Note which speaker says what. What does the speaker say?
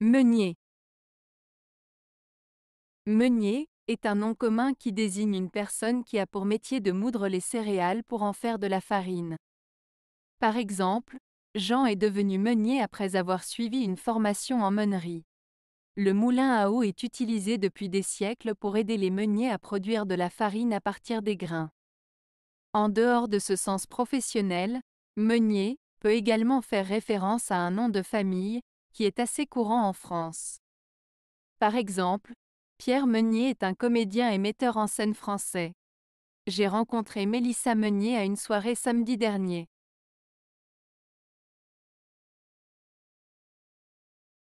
Speaker 1: Meunier. Meunier est un nom commun qui désigne une personne qui a pour métier de moudre les céréales pour en faire de la farine. Par exemple, Jean est devenu meunier après avoir suivi une formation en meunerie. Le moulin à eau est utilisé depuis des siècles pour aider les meuniers à produire de la farine à partir des grains. En dehors de ce sens professionnel, meunier peut également faire référence à un nom de famille, qui est assez courant en France. Par exemple, Pierre Meunier est un comédien et metteur en scène français. J'ai rencontré Mélissa Meunier à une soirée samedi dernier.